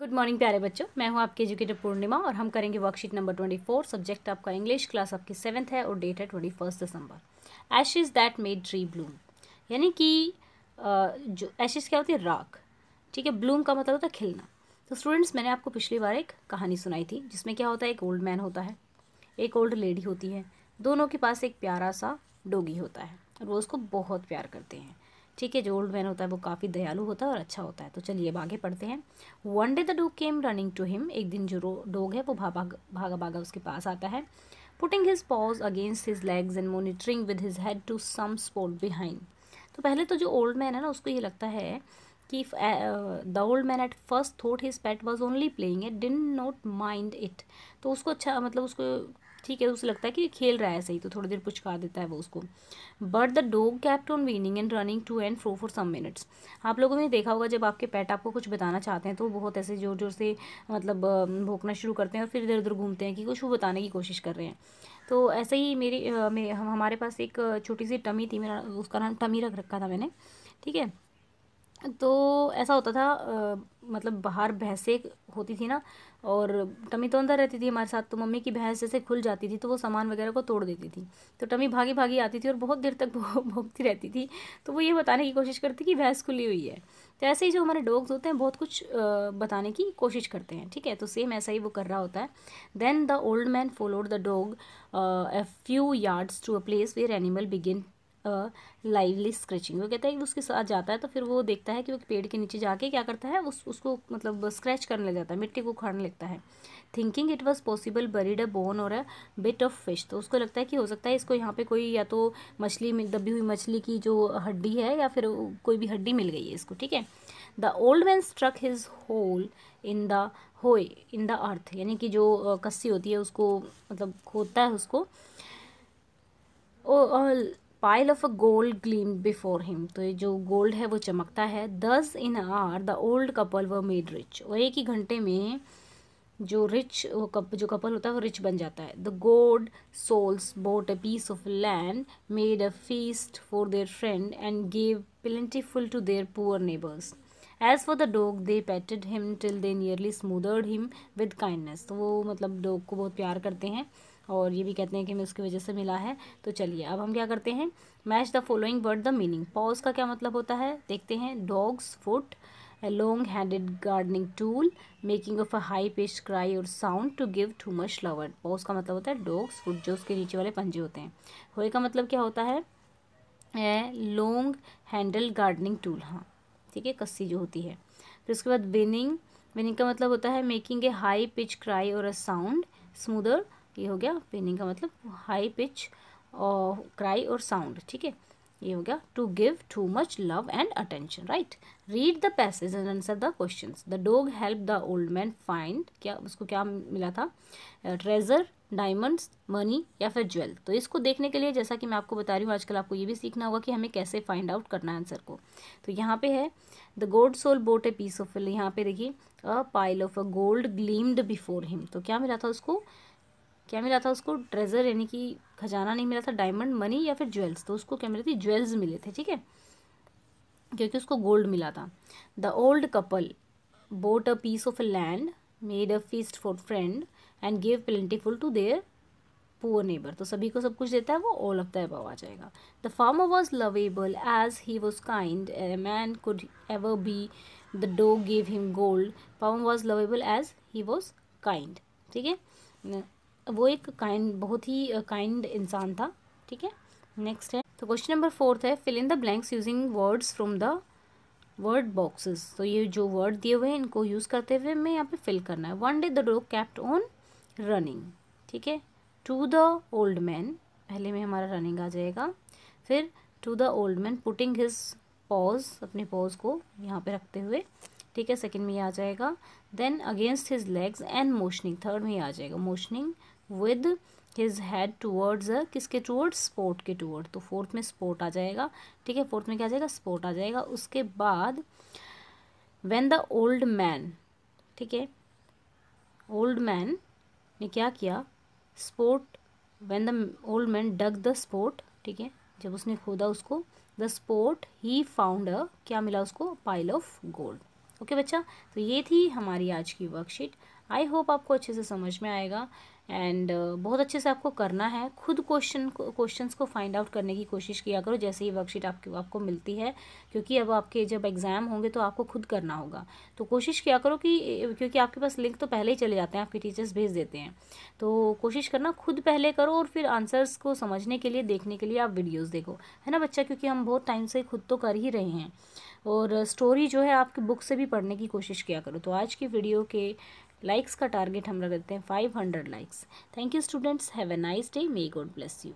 good morning प्यारे बच्चों मैं हूं आपके एजुकेटर पूर्णिमा और हम करेंगे worksheet number twenty four subject आपका इंग्लिश क्लास आपकी सेवन्थ है और डेट है ट्वेंटी फर्स्ट दिसंबर ashes that made tree bloom यानी कि जो एशिज क्या होती है राख ठीक है ब्लूम का मतलब होता है खिलना तो स्टूडेंट्स मैंने आपको पिछली बार एक कहानी सुनाई थी जिसमें क्या होता है एक ओल्ड मैन होता है एक ओल्ड लेडी होती है दोनों के पास एक प्यारा सा डोगी होता है और वो उसको बहुत प्यार करते हैं ठीक है जो ओल्ड मैन होता है वो काफ़ी दयालु होता है और अच्छा होता है तो चलिए अब आगे पढ़ते हैं one day the dog came running to him एक दिन जो डोग है वो भागा भागा भागा उसके पास आता है putting his paws against his legs and motioning with his head to some spot behind तो पहले तो जो ओल्ड मैन है ना उसको ये लगता है कि the old man at first thought his pet was only playing it did not mind it तो उसको अच्छा मतलब उसको ठीक है तो उसे लगता है कि खेल रहा है सही तो थोड़ी देर पुचका देता है वो उसको but the dog kept on whining and running to and fro for some minutes आप लोगों ने देखा होगा जब आपके पेट आपको कुछ बताना चाहते हैं तो बहुत ऐसे ज़ोर ज़ोर से मतलब भोंकना शुरू करते हैं और फिर इधर उधर घूमते हैं कि कुछ वो बताने की कोशिश कर रहे हैं तो ऐसे ही मेरी हम हमारे पास एक छोटी सी टमी थी मेरा उसका नाम टमी रख रखा था मैंने ठीक है तो ऐसा होता था मतलब बाहर भैंसे होती थी ना और टमी तो अंदर रहती थी हमारे साथ तो मम्मी की भैंस जैसे खुल जाती थी तो वो सामान वगैरह को तोड़ देती थी तो टमी भागी भागी आती थी और बहुत देर तक भोगती रहती थी तो वो ये बताने की कोशिश करती कि भैंस खुली हुई है तो ऐसे ही जो हमारे डॉग्स होते हैं बहुत कुछ बताने की कोशिश करते हैं ठीक है तो सेम ऐसा ही वो कर रहा होता है then the old man followed the dog a few yards to a place where animal begin lively scratching वो कहता है कि उसके साथ जाता है तो फिर वो देखता है कि वो पेड़ के नीचे जाके क्या करता है उस उसको मतलब स्क्रैच करने लग जाता है मिट्टी को उखाड़ने लगता है thinking it was possible buried a bone और अ बिट ऑफ फिश तो उसको लगता है कि हो सकता है इसको यहाँ पे कोई या तो मछली में दबी हुई मछली की जो हड्डी है या फिर कोई भी हड्डी मिल गई है इसको ठीक है the old man struck his hole in the hoe in the earth यानी कि जो कस्सी होती है उसको मतलब खोदता है उसको oh, oh, pile of a gold gleam before him तो ये जो गोल्ड है वो चमकता है thus in are the old couple were made rich और एक ही घंटे में जो रिच वो कप जो कपल होता है वो रिच बन जाता है the gold souls bought a piece of land made a feast for their friend and gave plentiful to their poor neighbours as for the dog they patted him till they nearly smothered him with kindness तो वो मतलब dog को बहुत प्यार करते हैं और ये भी कहते हैं कि हमें उसकी वजह से मिला है तो चलिए अब हम क्या करते हैं match the following word the meaning paws का क्या मतलब होता है देखते हैं dog's foot a long handed gardening tool making of a high pitch cry और sound to give too much love paws का मतलब होता है डॉग्स फुट जो उसके नीचे वाले पंजे होते हैं होए का मतलब क्या होता है लॉन्ग हैंडल गार्डनिंग टूल हाँ ठीक है कस्सी जो होती है फिर उसके बाद विनिंग विनिंग का मतलब होता है making a high pitch cry or a sound smoother ये हो गया पेनिंग का मतलब हाई पिच uh, और क्राई और साउंड ठीक है ये हो गया to give too much love and attention right read the passage and answer the question the dog help the old man find क्या उसको क्या मिला था ट्रेजर डायमंड्स मनी या फिर ज्वेल तो इसको देखने के लिए जैसा कि मैं आपको बता रही हूँ आजकल आपको ये भी सीखना होगा कि हमें कैसे फाइंड आउट करना है आंसर को तो यहाँ पे है the gold soul bought a piece of यहाँ पे देखिए a pile of a gold gleamed before him तो क्या मिला था उसको क्या मिला था उसको ट्रेजर यानी कि खजाना नहीं मिला था डायमंड मनी या फिर ज्वेल्स तो उसको क्या मिली थी ज्वेल्स मिले थे ठीक है क्योंकि उसको गोल्ड मिला था the old couple bought a piece of a land made a feast for friend and give plentiful to their poor neighbour तो सभी को सब कुछ देता है वो ऑल ऑफ द अबव आ जाएगा the farmer was lovable as he was kind man could ever be the dog give him gold farmer was lovable as he was kind ठीक है वो एक काइंड बहुत ही काइंड इंसान था ठीक है नेक्स्ट है तो क्वेश्चन नंबर फोर्थ है fill in the blanks using words from the word boxes तो ये जो वर्ड दिए हुए हैं इनको यूज़ करते हुए हमें यहाँ पे फिल करना है one day the dog kept on running ठीक है टू द ओल्ड मैन पहले में हमारा रनिंग आ जाएगा फिर to the old man putting his paws अपने पॉज को यहाँ पे रखते हुए ठीक है सेकंड में ये आ जाएगा then against his legs and motioning third में ये आ जाएगा motioning with his head towards किसके टूवर्ड्स स्पोर्ट के टूवर्ड तो फोर्थ में स्पोर्ट आ जाएगा ठीक है फोर्थ में क्या आ जाएगा स्पोर्ट आ जाएगा उसके बाद वेन द ओल्ड मैन ठीक है ओल्ड मैन ने क्या किया spot when the old man dug the spot ठीक है जब उसने खोदा उसको द स्पोर्ट ही फाउंड क्या मिला उसको पाइल ऑफ गोल्ड ओके बच्चा तो ये थी हमारी आज की वर्कशीट आई होप आपको अच्छे से समझ में आएगा एंड uh, बहुत अच्छे से आपको करना है खुद क्वेश्चन क्वेश्चंस को फाइंड आउट करने की कोशिश किया करो जैसे ही वर्कशीट आपको आपको मिलती है क्योंकि अब आपके जब एग्ज़ाम होंगे तो आपको खुद करना होगा तो कोशिश किया करो कि क्योंकि आपके पास लिंक तो पहले ही चले जाते हैं आपके टीचर्स भेज देते हैं तो कोशिश करना खुद पहले करो और फिर आंसर्स को समझने के लिए देखने के लिए आप वीडियोज़ देखो है ना बच्चा क्योंकि हम बहुत टाइम से खुद तो कर ही रहे हैं और स्टोरी uh, जो है आपकी बुक से भी पढ़ने की कोशिश किया करो तो आज की वीडियो के लाइक्स का टारगेट हम लोग देते हैं five hundred likes thank you students have a nice day may God bless you